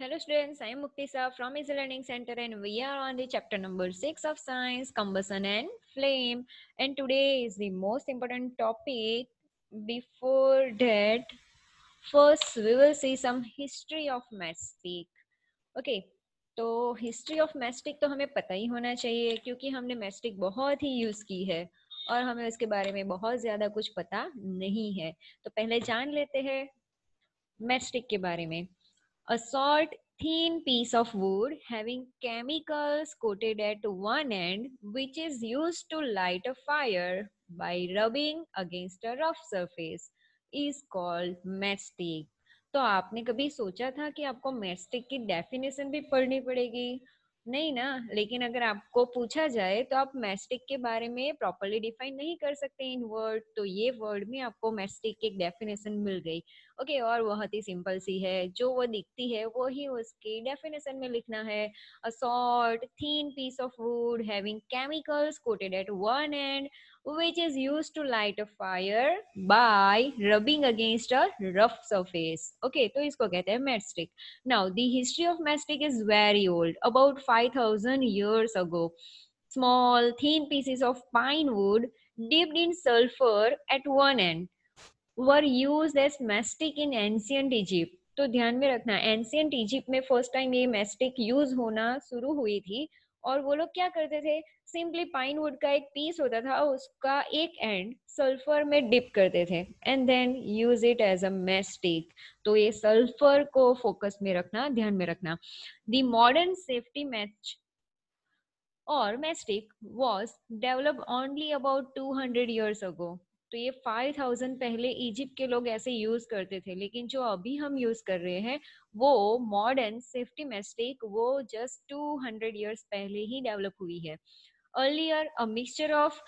Hello students, I am Muktisa from Easy Learning Center and we are on the chapter number 6 of science, combustion and flame. And today is the most important topic. Before that, first we will see some history of mastic. Okay, तो history of mastic तो हमें पता ही होना चाहिए क्योंकि हमने mastic बहुत ही use की है और हमें उसके बारे में बहुत ज़्यादा कुछ पता नहीं है तो पहले जान लेते हैं मैस्टिक के बारे में A short, thin piece of wood having chemicals coated at one end, which is used to light a fire by rubbing against a rough surface, is called matchstick. to aapne kabhi socha tha ki aapko matchstick ki definition bhi padhni padegi नहीं ना लेकिन अगर आपको पूछा जाए तो आप mastic के बारे में प्रॉपरली डिफाइन नहीं कर सकते इन वर्ड तो ये वर्ड में आपको मैस्टिक की डेफिनेशन मिल गई ओके okay, और बहुत ही सिंपल सी है जो वो दिखती है वो ही उसकी डेफिनेशन में लिखना है a short thin piece of wood having chemicals coated at one end which is use to light a fire by rubbing against a rough surface okay तो इसको कहते हैं matchstick now the history of matchstick is very old about five thousand years ago small thin pieces of pine wood dipped in sulphur at one end were use as matchstick in ancient Egypt तो ध्यान में रखना ancient Egypt में first time ये matchstick use होना शुरू हुई थी और वो लोग क्या करते थे सिंपली पाइन वुड का एक पीस होता था उसका एक एंड सल्फर में डिप करते थे and then use it as a matchstick तो ये सल्फर को फोकस में रखना ध्यान में रखना द मॉडर्न सेफ्टी मैच और matchstick was develop only about two hundred years ago तो ये 5000 पहले इजिप्ट के लोग ऐसे यूज करते थे लेकिन जो अभी हम यूज कर रहे हैं वो मॉडर्न सेफ्टी मेस्टिक वो जस्ट टू हंड्रेड ईयर्स पहले ही डेवलप हुई है earlier a mixture of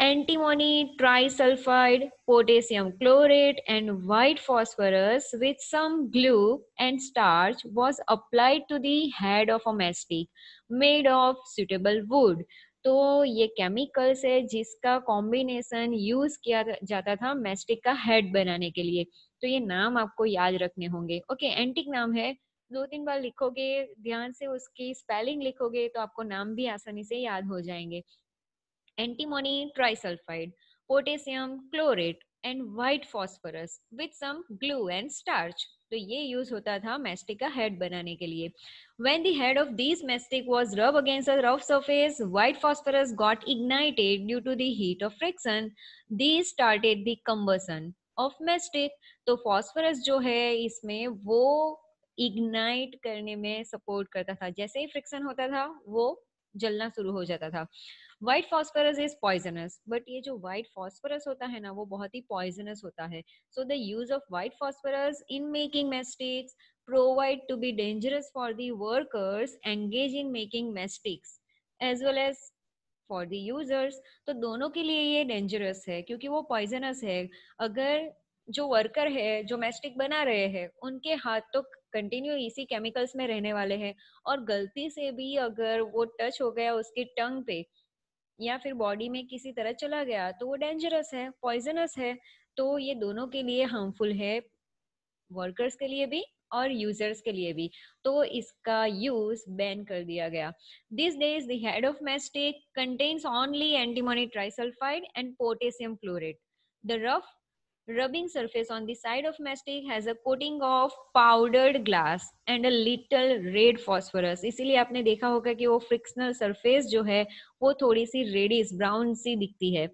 antimony trisulphide potassium chlorate and white phosphorus with some glue and starch was applied to the head of a matchstick made of suitable wood तो ये chemicals है जिसका combination use किया जाता था mastic का head बनाने के लिए तो ये नाम आपको याद रखने होंगे ओके एंटिक नाम है दो तीन बार लिखोगे ध्यान से उसकी स्पेलिंग लिखोगे तो आपको नाम भी आसानी से याद हो जाएंगे antimony trisulphide potassium chlorate and white phosphorus with some glue and starch तो ये यूज होता था मैस्टिक का हेड बनाने के लिए when that of this matchstick was rub against rough surface white phosphorus got ignited due to heat of friction the started combustion of matchstick तो phosphorus जो है इसमें वो इग्नाइट करने में सपोर्ट करता था जैसे ही फ्रिक्शन होता था वो जलना शुरू हो जाता था white phosphorus is poisonous but ये जो व्हाइट फॉस्फोरस होता है ना वो बहुत ही पॉइजनस होता है so the use of white phosphorus in making matchsticks proved to be dangerous for the workers engaged in making matchsticks as well as for the users तो दोनों के लिए ये डेंजरस है क्योंकि वो पॉइजनस है अगर जो वर्कर है जो मेस्टिक बना रहे हैं उनके हाथों तो कंटिन्यू इसी केमिकल्स में रहने वाले हैं और गलती से भी अगर वो टच हो गया उसकी टंग पे या फिर बॉडी में किसी तरह चला गया तो वो डेंजरस है पॉइजनस है तो ये दोनों के लिए हार्मफुल है वर्कर्स के लिए भी और यूजर्स के लिए भी तो इसका यूज बैन कर दिया गया these days head of matchstick contains only antimony trisulphide and potassium chlorate the rough rubbing surface on the side of mastic has a coating of powdered glass and a little red phosphorus इसीलिए आपने देखा होगा कि वो frictional surface जो है वो थोड़ी सी reddish brown सी दिखती है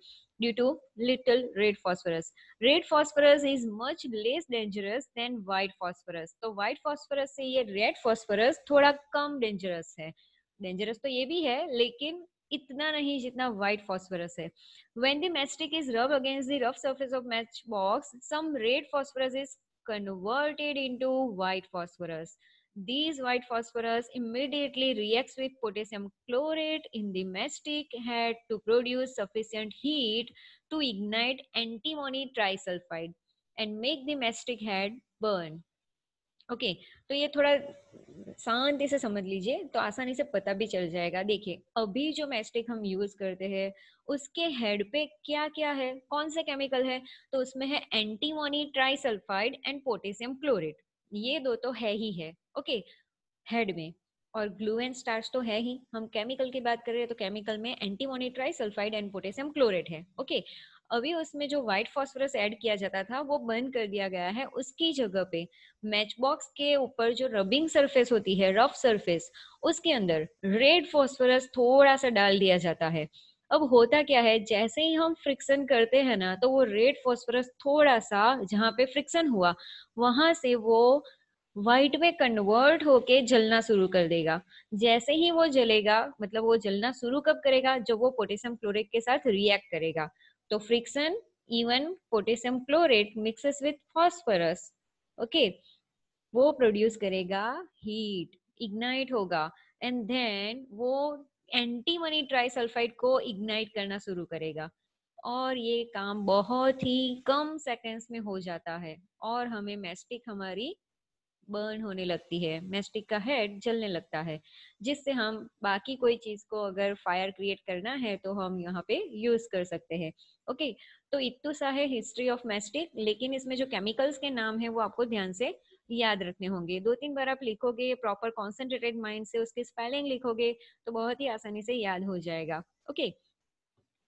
due to little red phosphorus red phosphorus is much less dangerous than white phosphorus तो white phosphorus से ये red phosphorus थोड़ा कम dangerous है dangerous तो ये भी है लेकिन इतना नहीं जितना व्हाइट फॉस्फोरस है when the matchstick is rub against the rough surface of match box some red phosphorus is converted into white phosphorus these white phosphorus immediately reacts with potassium chlorate in the mastic head to produce sufficient heat to ignite antimony trisulfide and make the mastic head burn okay okay, तो ये थोड़ा शांति से समझ लीजिए तो आसानी से पता भी चल जाएगा देखिए अभी जो मैस्टिक हम यूज करते हैं उसके हेड पे क्या क्या है कौन से केमिकल है तो उसमें है antimony trisulphide and potassium chlorate ये दो तो है ही है ओके okay, हेड में और ग्लू एंड स्टार्स तो है ही हम केमिकल की बात कर रहे हैं तो केमिकल में antimony trisulphide and potassium chlorate है ओके okay, अभी उसमें जो व्हाइट फॉस्फोरस ऐड किया जाता था वो बंद कर दिया गया है उसकी जगह पे मैच बॉक्स के ऊपर जो रबिंग सरफेस होती है रफ सरफेस उसके अंदर रेड फॉस्फोरस थोड़ा सा डाल दिया जाता है अब होता क्या है जैसे ही हम फ्रिक्शन करते हैं ना तो वो रेड फॉस्फोरस थोड़ा सा जहाँ पे फ्रिक्शन हुआ वहां से वो व्हाइट में कन्वर्ट होके जलना शुरू कर देगा जैसे ही वो जलेगा मतलब वो जलना शुरू कब करेगा जब वो पोटेशियम क्लोरेट के साथ रिएक्ट करेगा तो friction even potassium chlorate mixes with phosphorus okay वो प्रोड्यूस करेगा हीट इग्नाइट होगा एंड देन वो एंटी मनी ट्राई सल्फाइड को इग्नाइट करना शुरू करेगा और ये काम बहुत ही कम सेकेंड्स में हो जाता है और हमें मैस्टिक हमारी बर्न होने लगती है मेस्टिक का हेड जलने लगता है जिससे हम बाकी कोई चीज को अगर फायर क्रिएट करना है तो हम यहाँ पे यूज कर सकते हैं ओके तो इतू सा है हिस्ट्री ऑफ मेस्टिक लेकिन इसमें जो केमिकल्स के नाम है वो आपको ध्यान से याद रखने होंगे दो तीन बार आप लिखोगे प्रॉपर कॉन्सेंट्रेटेड माइंड से उसकी स्पेलिंग लिखोगे तो बहुत ही आसानी से याद हो जाएगा okay okay.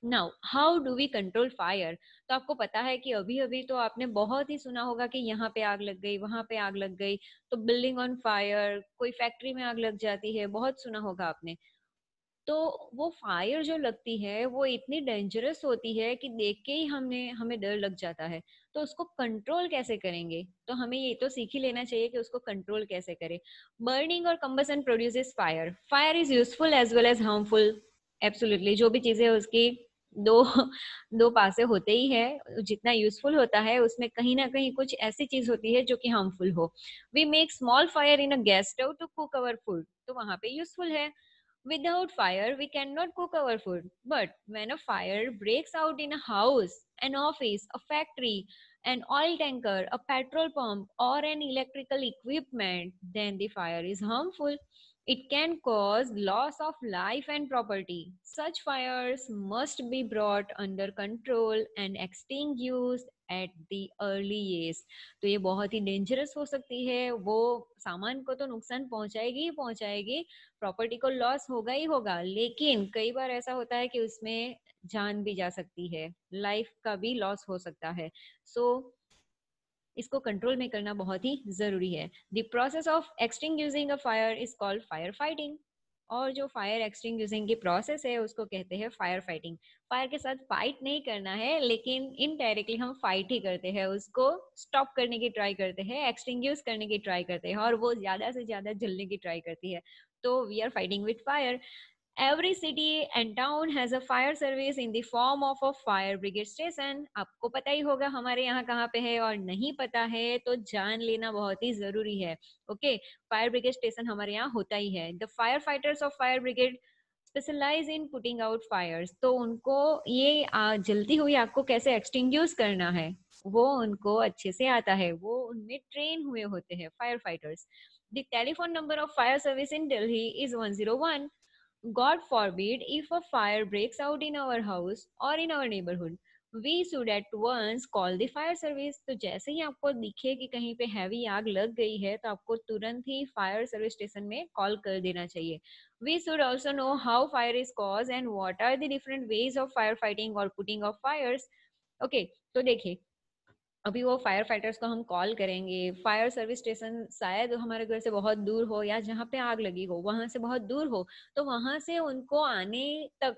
Now how do we control fire तो आपको पता है कि अभी अभी तो आपने बहुत ही सुना होगा कि यहाँ पे आग लग गई वहां पे आग लग गई तो बिल्डिंग ऑन फायर कोई फैक्ट्री में आग लग जाती है बहुत सुना होगा आपने तो वो फायर जो लगती है वो इतनी डेंजरस होती है कि देख के ही हमने हमें डर लग जाता है तो उसको कंट्रोल कैसे करेंगे तो हमें ये तो सीख ही लेना चाहिए कि उसको कंट्रोल कैसे करें बर्निंग और combustion produce fire fire is useful as well as harmful absolutely जो भी चीजें उसकी दो दो पासे होते ही है जितना यूजफुल होता है उसमें कहीं ना कहीं कुछ ऐसी चीज होती है जो कि हार्मफुल हो we make small fire in a gas stove to cook our food तो वहां पे यूजफुल है without fire we can not cook our food but when a fire breaks out in a house an office a factory an oil tanker a petrol pump और an electrical equipment then the fire is harmful It can cause loss of life and property. Such fires must be brought under control and extinguished at the early age तो ये बहुत ही dangerous हो सकती है वो सामान को तो नुकसान पहुंचाएगी ही पहुंचाएगी प्रॉपर्टी को लॉस होगा ही होगा लेकिन कई बार ऐसा होता है कि उसमें जान भी जा सकती है लाइफ का भी लॉस हो सकता है सो so, इसको कंट्रोल में करना बहुत ही ज़रूरी है the process of extinguishing a fire is called fire fighting और जो फायर एक्सटिंग यूजिंग की प्रोसेस है उसको कहते हैं फायर फाइटिंग फायर के साथ फाइट नहीं करना है लेकिन इनडायरेक्टली हम फाइट ही करते हैं उसको स्टॉप करने की ट्राई करते हैं एक्सटिंग यूज करने की ट्राई करते हैं और वो ज़्यादा से ज़्यादा जलने की ट्राई करती है तो we are fighting with fire every city and town has a fire service in the form of a fire brigade station आपको पता ही होगा हमारे यहाँ कहाँ पे है और नहीं पता है तो जान लेना बहुत ही जरूरी है ओके फायर ब्रिगेड स्टेशन हमारे यहाँ होता ही है the fire fighters of fire brigade specialise in putting out fires तो उनको ये जलती हुई आपको कैसे एक्सटिंग करना है वो उनको अच्छे से आता है वो उनमें ट्रेन हुए होते हैं fire fighters the telephone number of fire service in Delhi is one zero one God forbid if a fire breaks out in our house or in our neighborhood. We should at once call the fire service तो जैसे ही आपको दिखे कि कहीं पे heavy आग लग गई है तो आपको तुरंत ही फायर सर्विस स्टेशन में कॉल कर देना चाहिए we should also know how fire is cause and what are the different ways of fire fighting और पुटिंग ऑफ फायर्स ओके तो देखिए अभी वो फायर फाइटर्स को हम कॉल करेंगे फायर सर्विस स्टेशन शायद हमारे घर से बहुत दूर हो या जहाँ पे आग लगी हो वहां से बहुत दूर हो तो वहां से उनको आने तक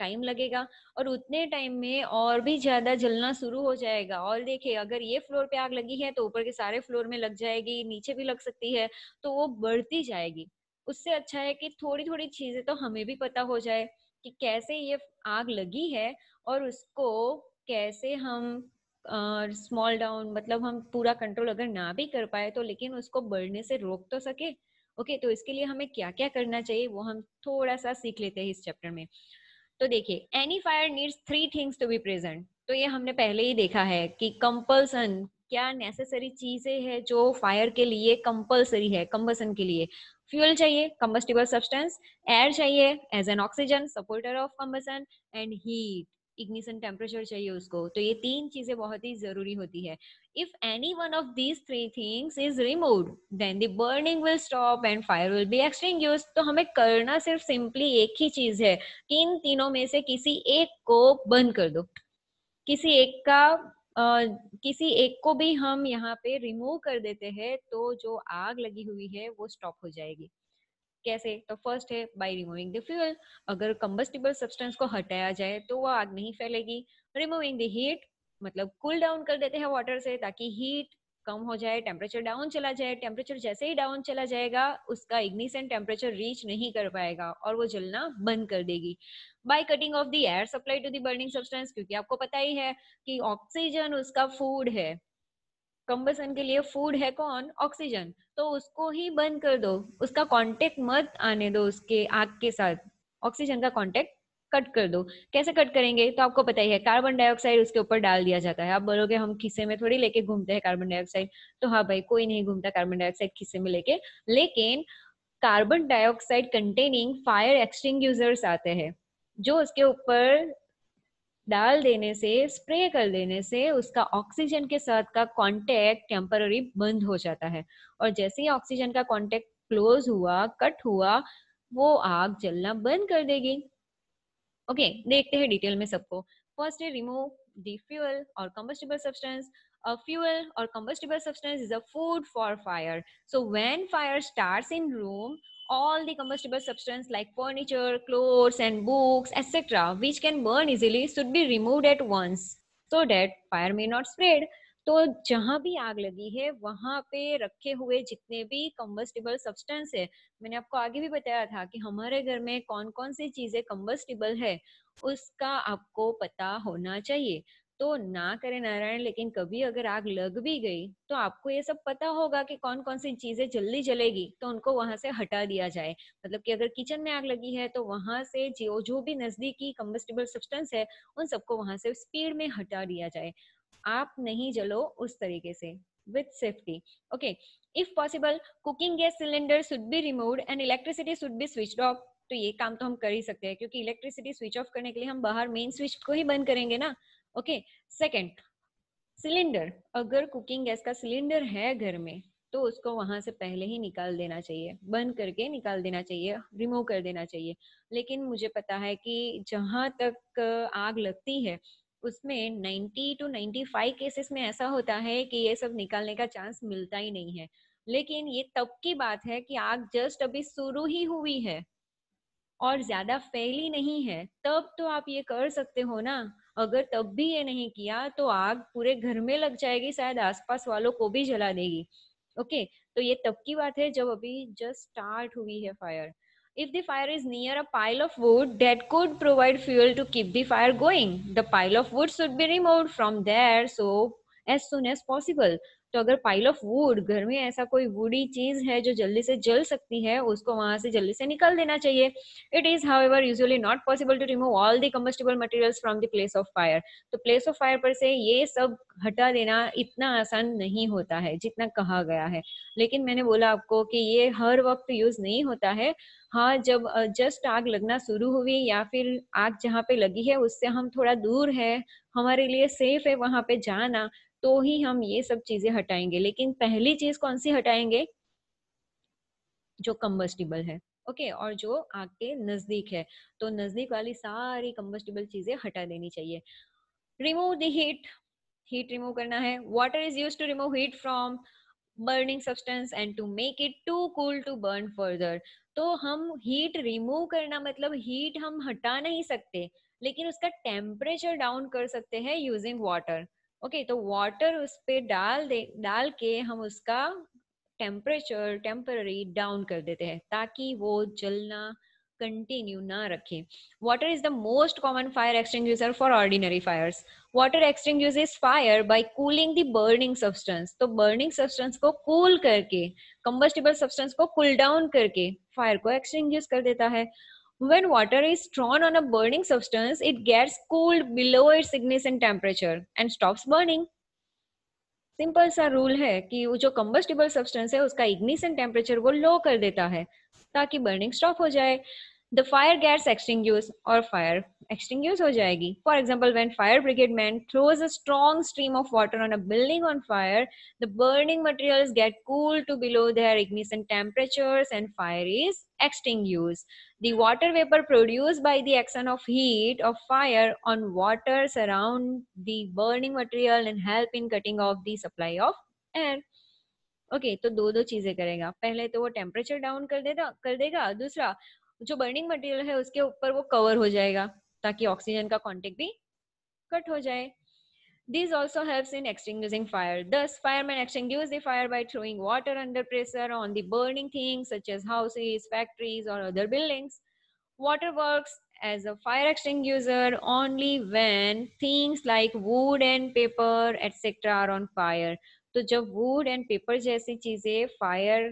टाइम लगेगा और उतने टाइम में और भी ज्यादा जलना शुरू हो जाएगा और देखिए अगर ये फ्लोर पे आग लगी है तो ऊपर के सारे फ्लोर में लग जाएगी नीचे भी लग सकती है तो वो बढ़ती जाएगी उससे अच्छा है कि थोड़ी थोड़ी चीजें तो हमें भी पता हो जाए कि कैसे ये आग लगी है और उसको कैसे हम स्मॉल uh, डाउन मतलब हम पूरा कंट्रोल अगर ना भी कर पाए तो लेकिन उसको बढ़ने से रोक तो सके ओके okay, तो इसके लिए हमें क्या क्या करना चाहिए वो हम थोड़ा सा सीख लेते हैं इस चैप्टर में तो देखिए any fire needs three things to be present तो ये हमने पहले ही देखा है कि कंपल्सन क्या नेसेसरी चीजें है जो फायर के लिए कंपल्सरी है कंबसन के लिए फ्यूल चाहिए कंबस्टिबल सब्सटेंस एयर चाहिए as an oxygen supporter of combustion and heat ignition temperature चाहिए उसको तो ये तीन चीजें बहुत ही जरूरी होती है if any one of these three things is remove then the burning will stop and fire will be extinguished तो हमें करना सिर्फ सिंपली एक ही चीज है कि इन तीनों में से किसी एक को बंद कर दो किसी एक का Uh, किसी एक को भी हम यहाँ पे रिमूव कर देते हैं तो जो आग लगी हुई है वो स्टॉप हो जाएगी कैसे तो फर्स्ट है बाय रिमूविंग द फ्यूल अगर कम्बस्टिबल सब्सटेंस को हटाया जाए तो वो आग नहीं फैलेगी रिमूविंग द हीट मतलब कूल cool डाउन कर देते हैं वाटर से ताकि हीट कम हो जाए टेम्परेचर डाउन चला जाए टेम्परेचर जैसे ही डाउन चला जाएगा उसका इग्निशन टेम्परेचर रीच नहीं कर पाएगा और वो जलना बंद कर देगी by cutting off the air supply to the burning substance क्योंकि आपको पता ही है कि ऑक्सीजन उसका फूड है कंबसन के लिए फूड है कौन ऑक्सीजन तो उसको ही बंद कर दो उसका कांटेक्ट मत आने दो उसके आग के साथ ऑक्सीजन का कांटेक्ट कट कर दो कैसे कट करेंगे तो आपको पता ही है कार्बन डाइऑक्साइड उसके ऊपर डाल दिया जाता है आप बोलोगे हम खिस्से में थोड़ी लेके घूमते हैं कार्बन डाइऑक्साइड तो हाँ भाई कोई नहीं घूमता कार्बन डाइऑक्साइड खिस्से में लेके लेकिन carbon dioxide containing fire extinguisher आते हैं जो उसके ऊपर डाल देने से स्प्रे कर देने से उसका ऑक्सीजन के साथ का कांटेक्ट टेम्पररी बंद हो जाता है और जैसे ही ऑक्सीजन का कांटेक्ट क्लोज हुआ कट हुआ वो आग जलना बंद कर देगी ओके okay, देखते हैं डिटेल में सबको फर्स्ट है रिमूव दी फ्यूअल और combustible substance a fuel or combustible substance is a food for fire so when fire starts in room all the combustible substance like furniture clothes and books etc which can burn easily should be removed at once so that fire may not spread तो जहां भी आग लगी है वहां पे रखे हुए जितने भी कम्बस्टिबल सब्सटेंस है मैंने आपको आगे भी बताया था कि हमारे घर में कौन कौन सी चीजें कम्बस्टिबल है उसका आपको पता होना चाहिए तो ना करें नारायण लेकिन कभी अगर आग लग भी गई तो आपको ये सब पता होगा कि कौन कौन सी चीजें जल्दी जलेगी तो उनको वहां से हटा दिया जाए मतलब कि अगर किचन में आग लगी है तो वहां से जो जो भी नजदीकी कम्बस्टेबल सब्सटेंस है उन सबको वहां से स्पीड में हटा दिया जाए आप नहीं जलो उस तरीके से with safety okay if possible cooking gas cylinder should be remove and electricity should be switch off तो ये काम तो हम कर ही सकते हैं क्योंकि इलेक्ट्रिसिटी स्विच ऑफ करने के लिए हम बाहर मेन स्विच को ही बंद करेंगे ना ओके सेकेंड सिलेंडर अगर कुकिंग गैस का सिलेंडर है घर में तो उसको वहां से पहले ही निकाल देना चाहिए बंद करके निकाल देना चाहिए रिमूव कर देना चाहिए लेकिन मुझे पता है कि जहां तक आग लगती है उसमें 90 टू 95 केसेस में ऐसा होता है कि ये सब निकालने का चांस मिलता ही नहीं है लेकिन ये तब की बात है कि आग जस्ट अभी शुरू ही हुई है और ज्यादा फैली नहीं है तब तो आप ये कर सकते हो ना अगर तब भी ये नहीं किया तो आग पूरे घर में लग जाएगी शायद आसपास वालों को भी जला देगी ओके okay, तो ये तब की बात है जब अभी जस्ट स्टार्ट हुई है fire if the fire is near a pile of wood that could provide fuel to keep the fire going the pile of wood should be remove from there so as soon as possible तो अगर pile of would घर में ऐसा कोई woody चीज है जो जल्दी से जल सकती है उसको वहां से जल्दी से निकल देना चाहिए it is however usually not possible to remove all the combustible materials from the place of fire तो प्लेस ऑफ फायर पर से ये सब हटा देना इतना आसान नहीं होता है जितना कहा गया है लेकिन मैंने बोला आपको कि ये हर वक्त यूज नहीं होता है हाँ जब जस्ट आग लगना शुरू हुई या फिर आग जहाँ पे लगी है उससे हम थोड़ा दूर है हमारे लिए सेफ है वहां पे जाना तो ही हम ये सब चीजें हटाएंगे लेकिन पहली चीज कौन सी हटाएंगे जो कम्बस्टिबल है ओके okay, और जो आग के नजदीक है तो नजदीक वाली सारी कम्बस्टिबल चीजें हटा देनी चाहिए remove the heat heat remove करना है water is use to remove heat from burning substance and to make it too cool to burn further तो हम हीट रिमूव करना मतलब हीट हम हटा नहीं सकते लेकिन उसका टेम्परेचर डाउन कर सकते हैं यूजिंग वाटर ओके तो वाटर उस पर डाल दे डाल के हम उसका टेम्परेचर टेम्पररी डाउन कर देते हैं ताकि वो जलना कंटिन्यू ना रखे water is the most common fire extinguisher for ordinary fire water extinguishes fire by cooling the burning substance तो बर्निंग सब्सटेंस को कूल करके कंबस्टेबल सब्सटेंस को कूल डाउन करके फायर को एक्सटिंग कर देता है when water is thrown on a burning substance, it gets cooled below its ignition temperature and stops burning. Simple सा रूल है कि वो जो कम्बस्टिबल सब्सटेंस है उसका इग्निशन टेम्परेचर वो लो कर देता है ताकि बर्निंग स्टॉप हो जाए द फायर गैस एक्सटिंग्यूस और फायर एक्सटिंग्यूस हो जाएगी for example when fire brigade man throws a strong stream of water on a building on fire the burning materials get cool to below their ignition temperature and fire is extinguished. The water vapor produced by the action of heat of fire on water surround the burning material and help in cutting off the supply of air. Okay okay, तो दो दो चीजें करेगा पहले तो वो temperature down कर देगा कर देगा दूसरा जो बर्निंग मटेरियल है उसके ऊपर वो कवर हो जाएगा ताकि ऑक्सीजन का कॉन्टेक्ट भी कट हो जाए this also in extinguish fire thus fire man extinguish fire by throwing water under pressure on the burning things such as houses factories और other buildings water work as a fire extinguisher only when things like wood and paper etcetera are on fire तो जब would and paper जैसी चीजें fire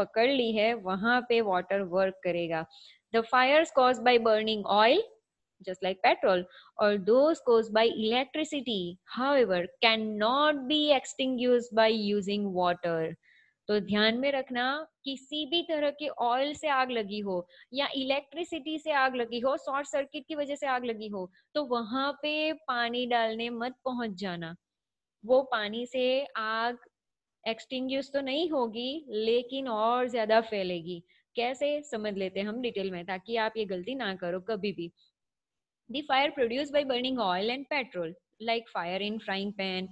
पकड़ ली है वहां पे water work करेगा the fire caused by burning oil just like petrol or those caused by electricity however cannot be extinguished by using water तो ध्यान में रखना किसी भी तरह की ऑयल से आग लगी हो या इलेक्ट्रिसिटी से आग लगी हो शॉर्ट सर्किट की वजह से आग लगी हो तो वहां पे पानी डालने मत पहुंच जाना वो पानी से आग एक्सटिंग्यूस तो नहीं होगी लेकिन और ज्यादा फैलेगी कैसे समझ लेते हैं हम डिटेल में ताकि आप ये गलती ना करो कभी भी the fire produced by burning oil and petrol like fire in frying pan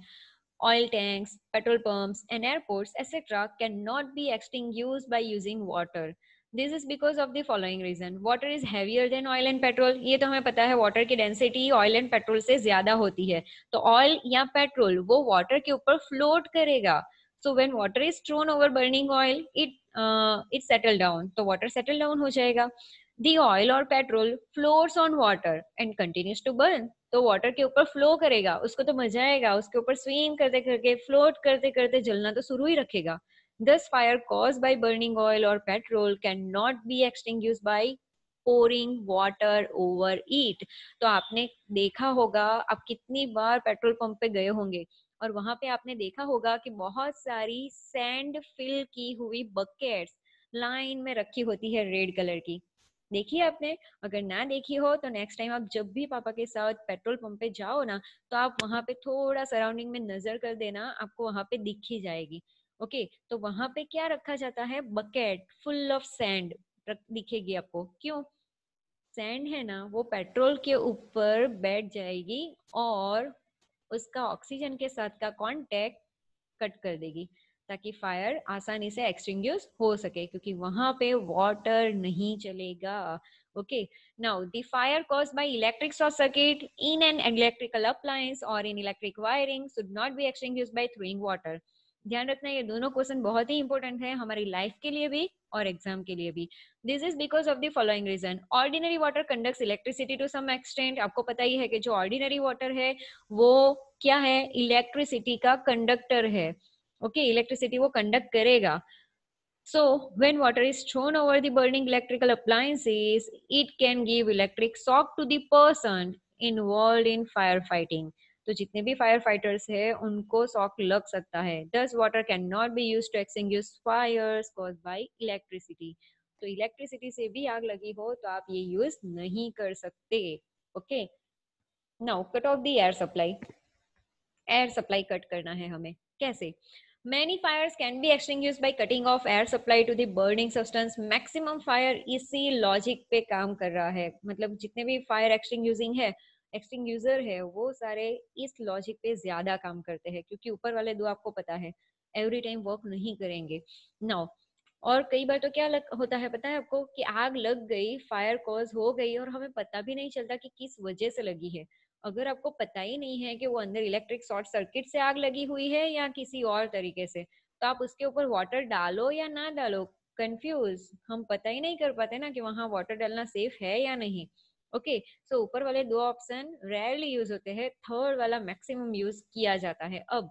oil petrol tanks, and pumps, etcetera can not be extinguished use by using water this is because of the following reason water is heavier than oil and petrol ये तो हमें पता है water की density oil and petrol से ज्यादा होती है तो ऑयल या पेट्रोल वो वाटर के ऊपर फ्लोट करेगा so when water is thrown over burning oil it it settle down तो वॉटर सेटल डाउन हो जाएगा दी ऑयल और petrol floats on water and continues to burn तो वॉटर के ऊपर फ्लो करेगा उसको तो मजा आएगा उसके ऊपर स्विम करते करके फ्लोट करते करते जलना तो शुरू ही रखेगा thus fire caused by burning oil और petrol can not be extinguished by pouring water over it तो आपने देखा होगा आप कितनी बार पेट्रोल पंप पे गए होंगे और वहां पे आपने देखा होगा कि बहुत सारी सैंड फिल की हुई बकेट्स लाइन में रखी होती है रेड कलर की देखिए आपने अगर ना देखी हो तो नेक्स्ट टाइम आप जब भी पापा के साथ पेट्रोल पंप पे जाओ ना तो आप वहां पे थोड़ा सराउंडिंग में नजर कर देना आपको वहां पे दिख ही जाएगी ओके तो वहां पे क्या रखा जाता है बकेट फुल ऑफ सैंड दिखेगी आपको क्यों सैंड है ना वो पेट्रोल के ऊपर बैठ जाएगी और उसका ऑक्सीजन के साथ का कॉन्टेक्ट कट कर देगी ताकि फायर आसानी से एक्सटिंग हो सके क्योंकि वहां पे वाटर नहीं चलेगा okay now the fire caused by electric short circuit in an electrical appliance और in electric wiring should not be extinguished by throwing water ध्यान रखना ये दोनों क्वेश्चन बहुत ही इंपॉर्टेंट है हमारी लाइफ के लिए भी और एग्जाम के लिए भी this is because of the following reason ordinary water conduct electricity to some extent आपको पता ही है कि जो ऑर्डिनरी वाटर है वो क्या है इलेक्ट्रिसिटी का कंडक्टर है ओके okay, इलेक्ट्रिसिटी वो कंडक्ट करेगा so when water is thrown over the burning electrical appliances it can give electric shock to persons involved in fire fighting तो जितने भी फायर फाइटर्स है उनको शॉक लग सकता है thus water can not be used to extinguish fire caused by electricity तो electricity से भी आग लगी हो तो आप ये यूज नहीं कर सकते okay now cut off the air supply air supply cut करना है हमें कैसे many fires can be extinguished by cutting off air supply to the burning substance. Maximum fire इसी लॉजिक पे काम कर रहा है मतलब जितने भी फायर एक्सटिंग है एक्सटिंग यूजर है वो सारे इस लॉजिक पे ज्यादा काम करते हैं क्योंकि ऊपर वाले दो आपको पता है एवरी टाइम वर्क नहीं करेंगे नाउ और कई बार तो क्या लग, होता है पता है आपको कि आग लग गई फायर कॉज हो गई और हमें पता भी नहीं चलता कि किस वजह से लगी है अगर आपको पता ही नहीं है कि वो अंदर इलेक्ट्रिक शॉर्ट सर्किट से आग लगी हुई है या किसी और तरीके से तो आप उसके ऊपर वाटर डालो या ना डालो कंफ्यूज हम पता ही नहीं कर पाते ना कि वहाँ वाटर डालना सेफ है या नहीं ओके सो ऊपर वाले दो ऑप्शन रेयरली यूज होते हैं थर्ड वाला मैक्सिमम यूज किया जाता है अब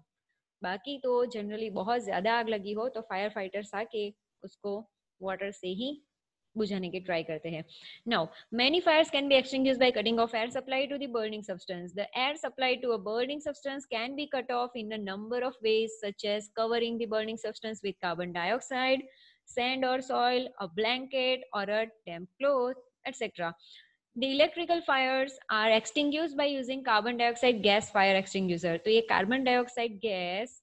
बाकी तो जनरली बहुत ज्यादा आग लगी हो तो फायर फाइटर्स आके उसको वाटर से ही बुझाने के ट्राई करते हैं now many fires can be extinguished by cutting off air supply to the burning substance the air supply to a burning substance can be cut off in a number of ways such as covering the burning substance with carbon dioxide sand और soil a blanket और a damp cloth etc the electrical fire are extinguished by using carbon dioxide gas fire extinguisher तो ये carbon dioxide gas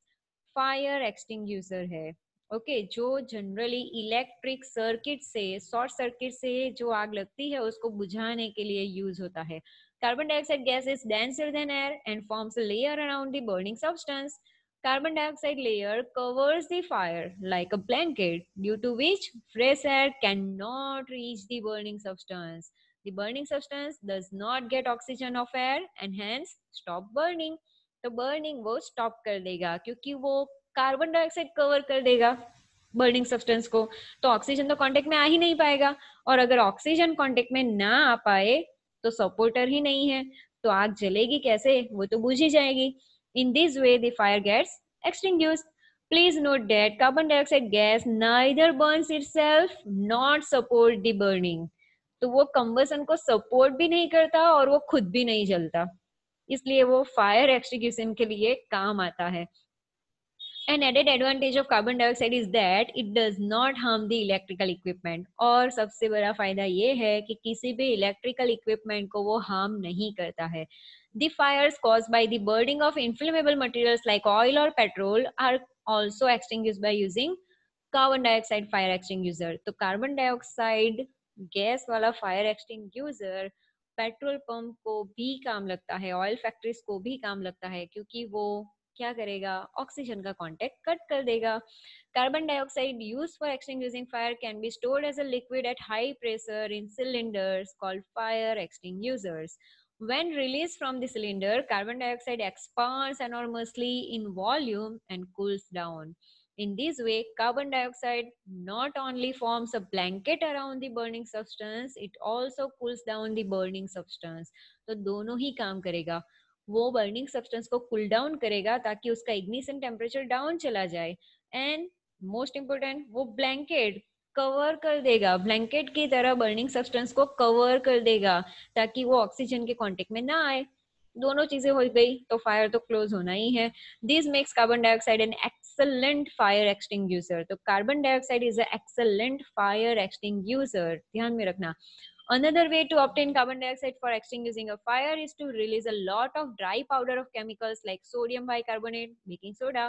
fire extinguisher है okay okay, जो generally electric circuit से short circuit से जो आग लगती है उसको बुझाने के लिए यूज होता है carbon dioxide gas is denser than air and forms layer around the burning substance carbon dioxide layer covers the fire like a blanket due to which fresh air can not reach the burning substance the burning substance does not get oxygen of air and hence stop burning तो burning वो stop कर देगा क्योंकि वो carbon dioxide cover कर देगा burning substance को तो ऑक्सीजन तो कांटेक्ट में आ ही नहीं पाएगा और अगर ऑक्सीजन कांटेक्ट में ना आ पाए तो सपोर्टर ही नहीं है तो आग जलेगी कैसे वो तो बुझ ही जाएगी in this way the fire gets please note that carbon dioxide gas neither burn it not support the burning. तो वो कम्बसन को सपोर्ट भी नहीं करता और वो खुद भी नहीं जलता इसलिए वो फायर एक्सटिक्यूशन के लिए काम आता है an added advantage of carbon dioxide is that it does not harm the electrical equipment और सबसे बड़ा फायदा ये है कि किसी भी इलेक्ट्रिकल इक्विपमेंट को वो हार्म नहीं करता है the fire caused by the burning of inflammable materials like oil और petrol are also extinguished by using carbon dioxide fire extinguisher तो कार्बन डाइऑक्साइड गैस वाला फायर एक्सटिंग पेट्रोल पंप को भी काम लगता है ऑयल फैक्ट्रीज को भी काम लगता है क्योंकि वो क्या करेगा ऑक्सीजन का कांटेक्ट कट कर देगा carbon dioxide used for extinguishing fire can be stored as a liquid at high pressure in cylinders called fire extinguishers When released from the cylinder, carbon dioxide expands enormously in volume and cools down. In this way, carbon dioxide not only forms a blanket around the burning substance, it also cools down the burning substance. so, dono hi kaam karega wo burning substance ko cool down karega taki uska ignition temperature down chala jaye and most important wo blanket cover कर देगा blanket की तरह burning substance को cover कर देगा ताकि वो oxygen के कांटेक्ट में ना आए दोनों चीजें हो गई तो फायर तो क्लोज होना ही है this makes carbon dioxide an excellent fire extinguisher तो carbon dioxide is a excellent fire extinguisher ध्यान में रखना another way to obtain carbon dioxide for extinguishing a fire is to release a lot of dry powder of chemicals like sodium bicarbonate baking soda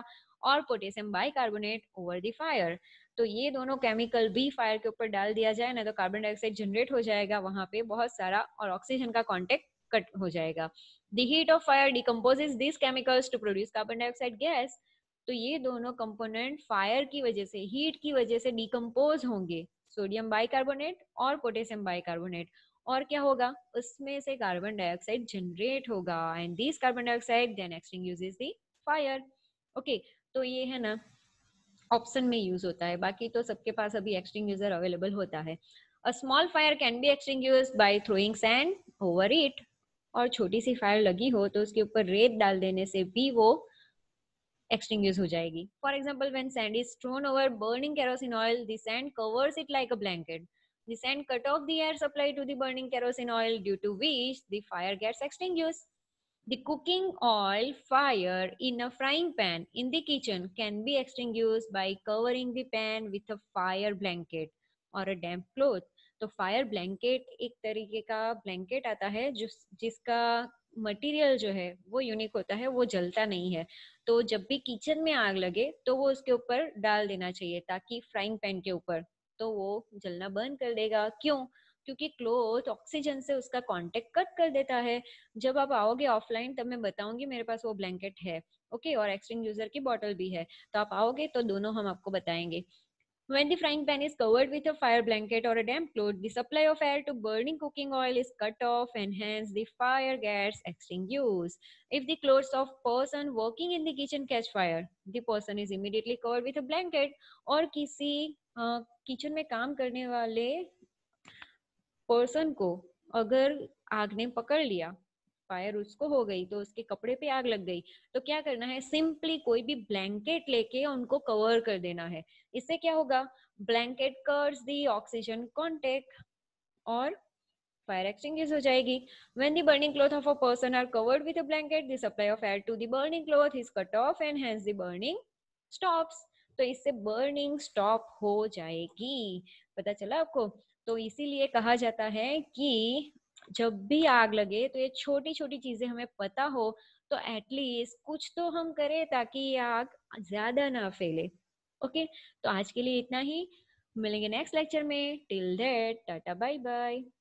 or potassium bicarbonate over the fire तो ये दोनों chemical भी fire के ऊपर डाल दिया जाए ना तो carbon dioxide generate हो जाएगा वहां पे बहुत सारा और oxygen का contact कट हो जाएगा the heat of fire decomposes this chemicals to produce carbon dioxide gas तो ये दोनों कंपोनेंट फायर की वजह से हीट की वजह से डिकम्पोज होंगे सोडियम बाइकार्बोनेट और पोटेशियम बाइकार्बोनेट और क्या होगा उसमें से कार्बन डाइऑक्साइड जनरेट होगा and this carbon dioxide then extinguish the fire okay तो ये है ना ऑप्शन में यूज होता है बाकी तो सबके पास अभी एक्सटिंग अवेलेबल होता है a small fire can be extinguished by throwing sand over it और छोटी सी फायर लगी हो तो उसके ऊपर रेत डाल देने से भी वो एक्सटिंग हो जाएगी for example when sand is strewn over burning kerosene oil the sand covers it like a blanket the sand cut off the air supply to the burning kerosene oil due to which the fire gets extinguished The cooking oil fire in a frying pan in the kitchen can be extinguished by covering the pan with a fire blanket or a damp cloth. तो fire blanket एक तरीके का blanket आता है जिस जिसका material जो है वो यूनिक होता है वो जलता नहीं है तो जब भी किचन में आग लगे तो वो उसके ऊपर डाल देना चाहिए ताकि फ्राइंग पैन के ऊपर तो वो जलना बंद कर देगा क्यों क्योंकि क्लोथ ऑक्सीजन से उसका कांटेक्ट कट कर देता है जब आप आओगे ऑफलाइन तब मैं बताऊंगी मेरे पास वो ब्लैंकेट है ओके और एक्सट्रीम यूजर की बॉटल भी है तो आप आओगे तो दोनों हम आपको बताएंगे When the frying pan is covered with a fire blanket or a damp cloth, the supply of air to burning cooking oil is cut off and hence the fire gets extinguished. If the clothes of person working in the kitchen catch fire, the person is immediately covered with a blanket or kisi uh, kitchen mein kaam karne wale person ko agar aag ne pakad liya fire उसको हो गई तो उसके कपड़े पे आग लग गई तो क्या करना है सिंपली कोई भी ब्लैंकेट लेके उनको कवर कर देना है इससे क्या होगा blanket cuts the oxygen contact और fire extinguished हो जाएगी when the burning cloth of a person are covered with a blanket the supply of air to the burning cloth is cut off and hence the burning stops तो इससे burning stop हो जाएगी पता चला आपको तो इसीलिए कहा जाता है कि जब भी आग लगे तो ये छोटी छोटी चीजें हमें पता हो तो एटलीस्ट कुछ तो हम करें ताकि ये आग ज्यादा ना फैले ओके तो आज के लिए इतना ही मिलेंगे नेक्स्ट लेक्चर में till that tata bye bye